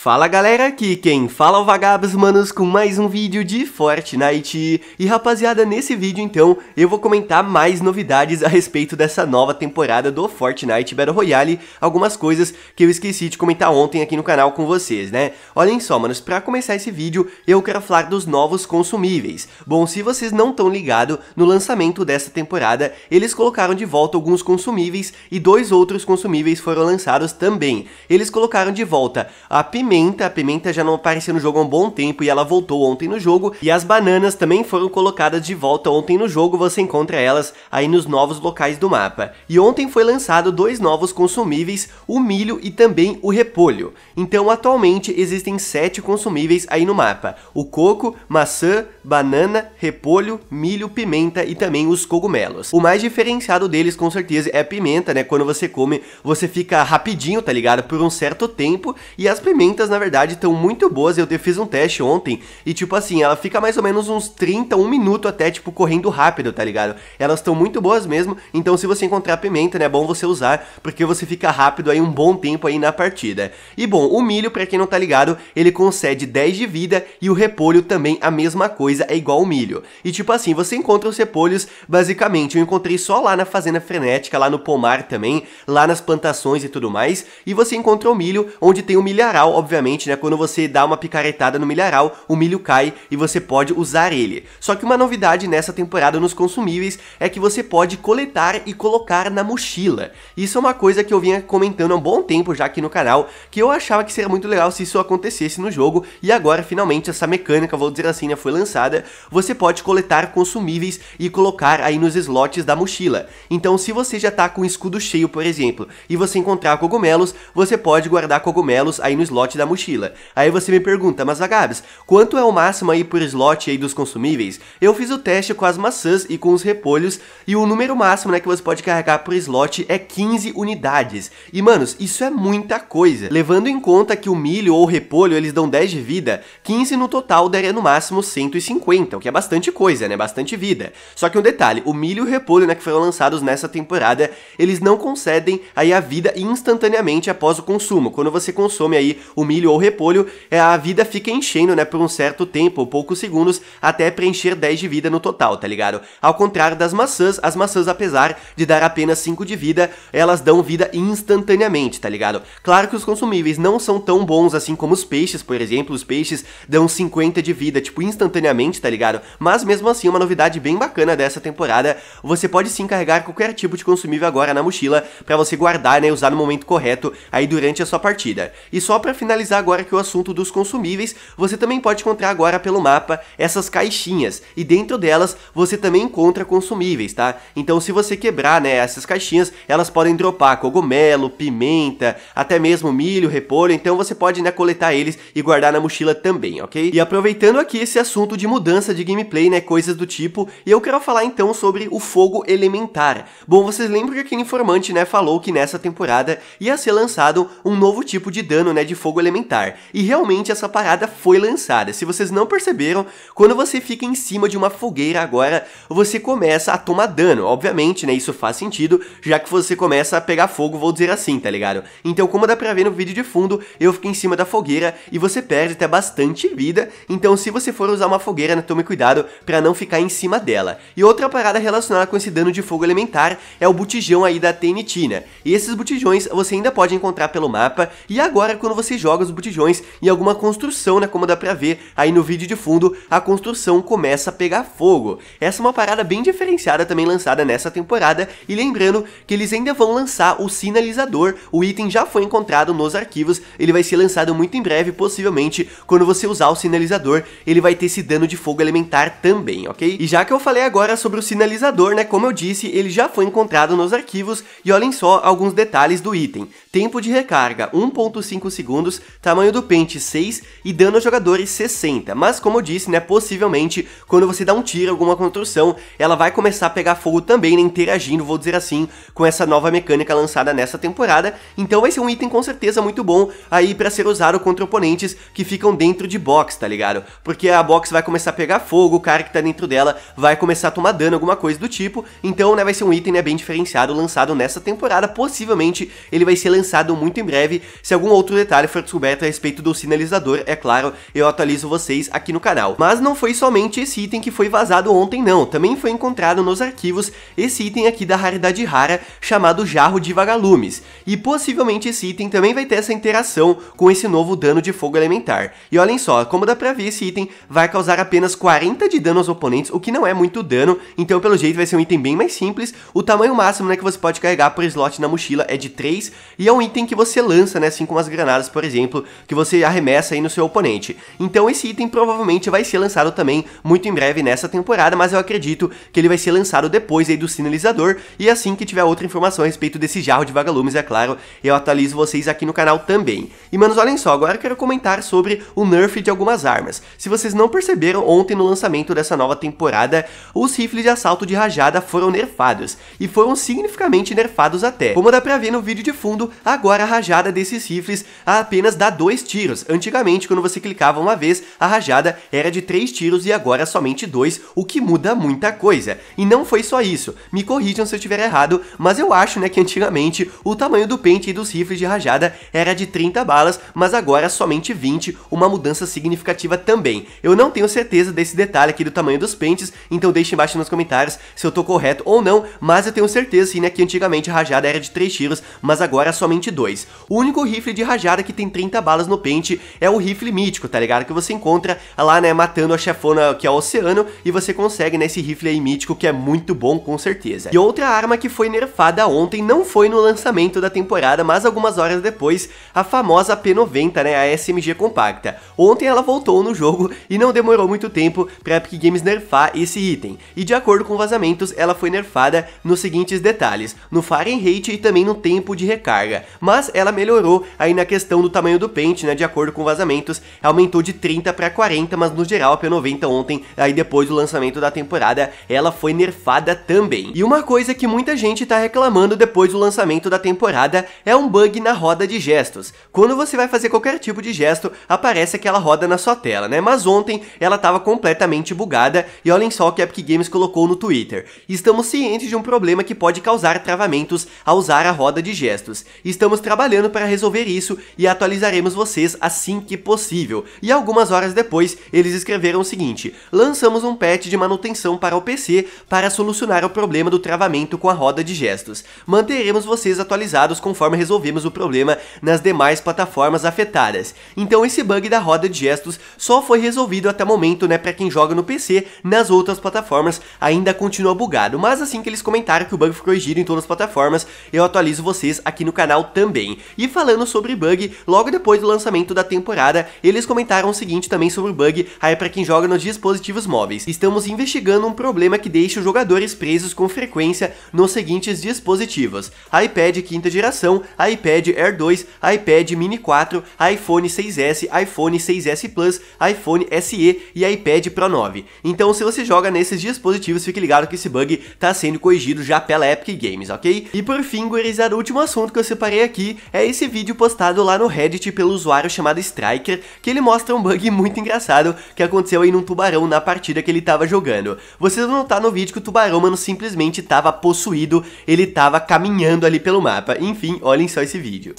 Fala galera, aqui quem fala é o Vagabos Manos com mais um vídeo de Fortnite. E rapaziada, nesse vídeo então eu vou comentar mais novidades a respeito dessa nova temporada do Fortnite Battle Royale, algumas coisas que eu esqueci de comentar ontem aqui no canal com vocês, né? Olhem só, manos, pra começar esse vídeo eu quero falar dos novos consumíveis. Bom, se vocês não estão ligados, no lançamento dessa temporada eles colocaram de volta alguns consumíveis e dois outros consumíveis foram lançados também. Eles colocaram de volta a Pimenta. A Pimenta já não aparecia no jogo há um bom tempo e ela voltou ontem no jogo. E as bananas também foram colocadas de volta ontem no jogo, você encontra elas aí nos novos locais do mapa. E ontem foi lançado dois novos consumíveis, o milho e também o repolho. Então atualmente existem sete consumíveis aí no mapa. O coco, maçã, banana, repolho, milho, pimenta e também os cogumelos. O mais diferenciado deles com certeza é a pimenta, né? Quando você come, você fica rapidinho, tá ligado? Por um certo tempo e as pimentas ferramentas, na verdade, estão muito boas. Eu fiz um teste ontem e, tipo assim, ela fica mais ou menos uns 30, um minuto até, tipo, correndo rápido, tá ligado? Elas estão muito boas mesmo. Então, se você encontrar pimenta, né, é bom você usar, porque você fica rápido aí um bom tempo aí na partida. E bom, o milho, pra quem não tá ligado, ele concede 10 de vida e o repolho também a mesma coisa, é igual o milho. E tipo assim, você encontra os repolhos, basicamente, eu encontrei só lá na Fazenda Frenética, lá no pomar também, lá nas plantações e tudo mais, e você encontra o milho, onde tem o milharal, obviamente obviamente, né, quando você dá uma picaretada no milharal, o milho cai e você pode usar ele. Só que uma novidade nessa temporada nos consumíveis é que você pode coletar e colocar na mochila. Isso é uma coisa que eu vinha comentando há um bom tempo já aqui no canal, que eu achava que seria muito legal se isso acontecesse no jogo, e agora finalmente essa mecânica, vou dizer assim, né, foi lançada. Você pode coletar consumíveis e colocar aí nos slots da mochila. Então, se você já tá com o escudo cheio, por exemplo, e você encontrar cogumelos, você pode guardar cogumelos aí no slot da mochila. Aí você me pergunta, mas Vagabes, quanto é o máximo aí por slot aí dos consumíveis? Eu fiz o teste com as maçãs e com os repolhos e o número máximo né, que você pode carregar por slot é 15 unidades. E manos, isso é muita coisa. Levando em conta que o milho ou o repolho eles dão 10 de vida, 15 no total daria no máximo 150, o que é bastante coisa, né? Bastante vida. Só que um detalhe, o milho e o repolho, né, que foram lançados nessa temporada, eles não concedem aí a vida instantaneamente após o consumo. Quando você consome aí o milho ou repolho, é, a vida fica enchendo, né, por um certo tempo, poucos segundos, até preencher 10 de vida no total, tá ligado? Ao contrário das maçãs, as maçãs, apesar de dar apenas 5 de vida, elas dão vida instantaneamente, tá ligado? Claro que os consumíveis não são tão bons assim como os peixes, por exemplo, os peixes dão 50 de vida, tipo, instantaneamente, tá ligado? Mas mesmo assim, uma novidade bem bacana dessa temporada, você pode sim carregar qualquer tipo de consumível agora na mochila, para você guardar, né, usar no momento correto aí durante a sua partida. E só pra finalizar, finalizar agora que o assunto dos consumíveis, você também pode encontrar agora pelo mapa essas caixinhas e dentro delas você também encontra consumíveis, tá? Então se você quebrar, né, essas caixinhas, elas podem dropar cogumelo, pimenta, até mesmo milho, repolho, então você pode, né, coletar eles e guardar na mochila também, ok? E aproveitando aqui esse assunto de mudança de gameplay, né, coisas do tipo, eu quero falar então sobre o fogo elementar. Bom, vocês lembram que aquele informante, né, falou que nessa temporada ia ser lançado um novo tipo de dano, né, de fogo elementar elementar. E realmente essa parada foi lançada. Se vocês não perceberam, quando você fica em cima de uma fogueira agora, você começa a tomar dano. Obviamente, né? Isso faz sentido, já que você começa a pegar fogo, vou dizer assim, tá ligado? Então, como dá pra ver no vídeo de fundo, eu fico em cima da fogueira e você perde até bastante vida. Então, se você for usar uma fogueira, né, tome cuidado para não ficar em cima dela. E outra parada relacionada com esse dano de fogo elementar é o botijão aí da TNT, né? E esses botijões você ainda pode encontrar pelo mapa. E agora, quando você joga joga botijões e alguma construção, né? Como dá pra ver aí no vídeo de fundo, a construção começa a pegar fogo. Essa é uma parada bem diferenciada também lançada nessa temporada. E lembrando que eles ainda vão lançar o sinalizador. O item já foi encontrado nos arquivos. Ele vai ser lançado muito em breve, possivelmente. Quando você usar o sinalizador, ele vai ter esse dano de fogo elementar também, ok? E já que eu falei agora sobre o sinalizador, né? Como eu disse, ele já foi encontrado nos arquivos. E olhem só alguns detalhes do item. Tempo de recarga, 1.5 segundos tamanho do pente 6 e dano aos jogadores 60. Mas como eu disse, né, possivelmente, quando você dá um tiro alguma construção, ela vai começar a pegar fogo também, né, interagindo, vou dizer assim, com essa nova mecânica lançada nessa temporada. Então vai ser um item com certeza muito bom aí para ser usado contra oponentes que ficam dentro de box, tá ligado? Porque a box vai começar a pegar fogo, o cara que tá dentro dela vai começar a tomar dano, alguma coisa do tipo. Então, né, vai ser um item né, bem diferenciado lançado nessa temporada. Possivelmente ele vai ser lançado muito em breve. Se algum outro detalhe for descoberta a respeito do sinalizador, é claro, eu atualizo vocês aqui no canal. Mas não foi somente esse item que foi vazado ontem não, também foi encontrado nos arquivos esse item aqui da raridade rara, chamado Jarro de Vagalumes, e possivelmente esse item também vai ter essa interação com esse novo dano de fogo elementar. E olhem só, como dá pra ver, esse item vai causar apenas 40 de dano aos oponentes, o que não é muito dano, então pelo jeito vai ser um item bem mais simples, o tamanho máximo né, que você pode carregar por slot na mochila é de 3, e é um item que você lança, né, assim como as granadas, por exemplo, exemplo, que você arremessa aí no seu oponente. Então esse item provavelmente vai ser lançado também muito em breve nessa temporada, mas eu acredito que ele vai ser lançado depois aí do sinalizador e assim que tiver outra informação a respeito desse jarro de vagalumes, é claro, eu atualizo vocês aqui no canal também. E manos, olhem só, agora eu quero comentar sobre o nerf de algumas armas. Se vocês não perceberam, ontem no lançamento dessa nova temporada, os rifles de assalto de rajada foram nerfados, e foram significativamente nerfados até. Como dá pra ver no vídeo de fundo, agora a rajada desses rifles apenas apenas dá dois tiros. Antigamente, quando você clicava uma vez, a rajada era de três tiros e agora somente dois, o que muda muita coisa. E não foi só isso. Me corrijam se eu estiver errado, mas eu acho né, que antigamente o tamanho do pente e dos rifles de rajada era de 30 balas, mas agora somente 20, uma mudança significativa também. Eu não tenho certeza desse detalhe aqui do tamanho dos pentes, então deixe embaixo nos comentários se eu tô correto ou não, mas eu tenho certeza sim, né, que antigamente a rajada era de 3 tiros, mas agora somente 2. O único rifle de rajada que tem 30 balas no pente, é o rifle mítico, tá ligado? Que você encontra lá, né, matando a chefona que é o oceano, e você consegue, nesse né, rifle aí mítico que é muito bom com certeza. E outra arma que foi nerfada ontem, não foi no lançamento da temporada, mas algumas horas depois, a famosa P90, né, a SMG compacta. Ontem ela voltou no jogo e não demorou muito tempo pra Epic Games nerfar esse item, e de acordo com vazamentos, ela foi nerfada nos seguintes detalhes, no Fahrenheit e também no tempo de recarga, mas ela melhorou aí na questão do tamanho tamanho do pente, né, de acordo com vazamentos, aumentou de 30 para 40, mas no geral a P90 ontem, aí depois do lançamento da temporada, ela foi nerfada também. E uma coisa que muita gente tá reclamando depois do lançamento da temporada é um bug na roda de gestos. Quando você vai fazer qualquer tipo de gesto, aparece aquela roda na sua tela, né? Mas ontem ela tava completamente bugada e olhem só o que a Epic Games colocou no Twitter. Estamos cientes de um problema que pode causar travamentos ao usar a roda de gestos. Estamos trabalhando para resolver isso e atualizar avisaremos vocês assim que possível. E algumas horas depois, eles escreveram o seguinte, lançamos um patch de manutenção para o PC para solucionar o problema do travamento com a roda de gestos. Manteremos vocês atualizados conforme resolvemos o problema nas demais plataformas afetadas. Então esse bug da roda de gestos só foi resolvido até o momento, né, para quem joga no PC, nas outras plataformas ainda continua bugado, mas assim que eles comentaram que o bug ficou corrigido em todas as plataformas, eu atualizo vocês aqui no canal também. E falando sobre bug, logo logo depois do lançamento da temporada, eles comentaram o seguinte também sobre o bug, aí é para quem joga nos dispositivos móveis. Estamos investigando um problema que deixa os jogadores presos com frequência nos seguintes dispositivos: iPad quinta geração, iPad Air 2, iPad Mini 4, iPhone 6S, iPhone 6S Plus, iPhone SE e iPad Pro 9. Então, se você joga nesses dispositivos, fique ligado que esse bug está sendo corrigido já pela Epic Games, ok? E por fim, gurizada, o último assunto que eu separei aqui é esse vídeo postado lá no Reddit Reddit pelo usuário chamado Striker, que ele mostra um bug muito engraçado que aconteceu aí num tubarão na partida que ele tava jogando. Vocês vão notar no vídeo que o tubarão, mano, simplesmente tava possuído, ele tava caminhando ali pelo mapa. Enfim, olhem só esse vídeo.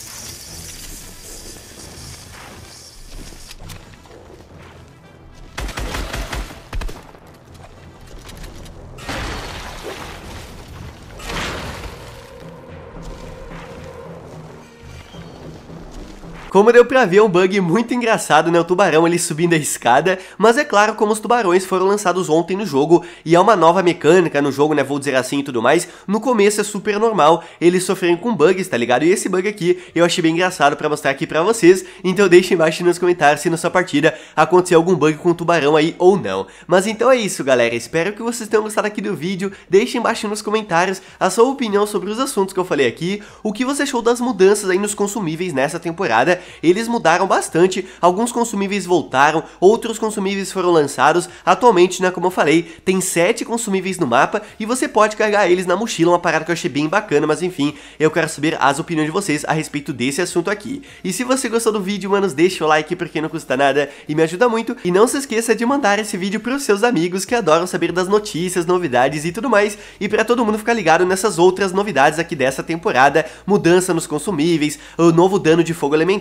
Como deu pra ver, é um bug muito engraçado, né? O tubarão ele subindo a escada, mas é claro como os tubarões foram lançados ontem no jogo e é uma nova mecânica no jogo, né? Vou dizer assim e tudo mais. No começo é super normal eles sofrerem com bugs, tá ligado? E esse bug aqui eu achei bem engraçado pra mostrar aqui pra vocês, então deixa embaixo nos comentários se na sua partida aconteceu algum bug com o tubarão aí ou não. Mas então é isso, galera. Espero que vocês tenham gostado aqui do vídeo. Deixe embaixo nos comentários a sua opinião sobre os assuntos que eu falei aqui, o que você achou das mudanças aí nos consumíveis nessa temporada eles mudaram bastante, alguns consumíveis voltaram, outros consumíveis foram lançados, atualmente, né, como eu falei, tem 7 consumíveis no mapa e você pode carregar eles na mochila, uma parada que eu achei bem bacana, mas enfim, eu quero saber as opiniões de vocês a respeito desse assunto aqui. E se você gostou do vídeo, manos, deixa o like porque não custa nada e me ajuda muito, e não se esqueça de mandar esse vídeo para os seus amigos que adoram saber das notícias, novidades e tudo mais, e para todo mundo ficar ligado nessas outras novidades aqui dessa temporada, mudança nos consumíveis, o novo dano de fogo elemental,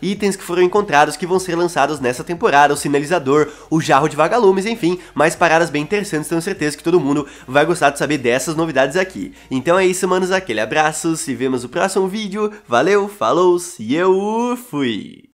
itens que foram encontrados que vão ser lançados nessa temporada, o sinalizador, o jarro de vagalumes, enfim, mais paradas bem interessantes, tenho certeza que todo mundo vai gostar de saber dessas novidades aqui. Então é isso, manos, aquele abraço, se vemos no próximo vídeo, valeu, falou, e eu fui!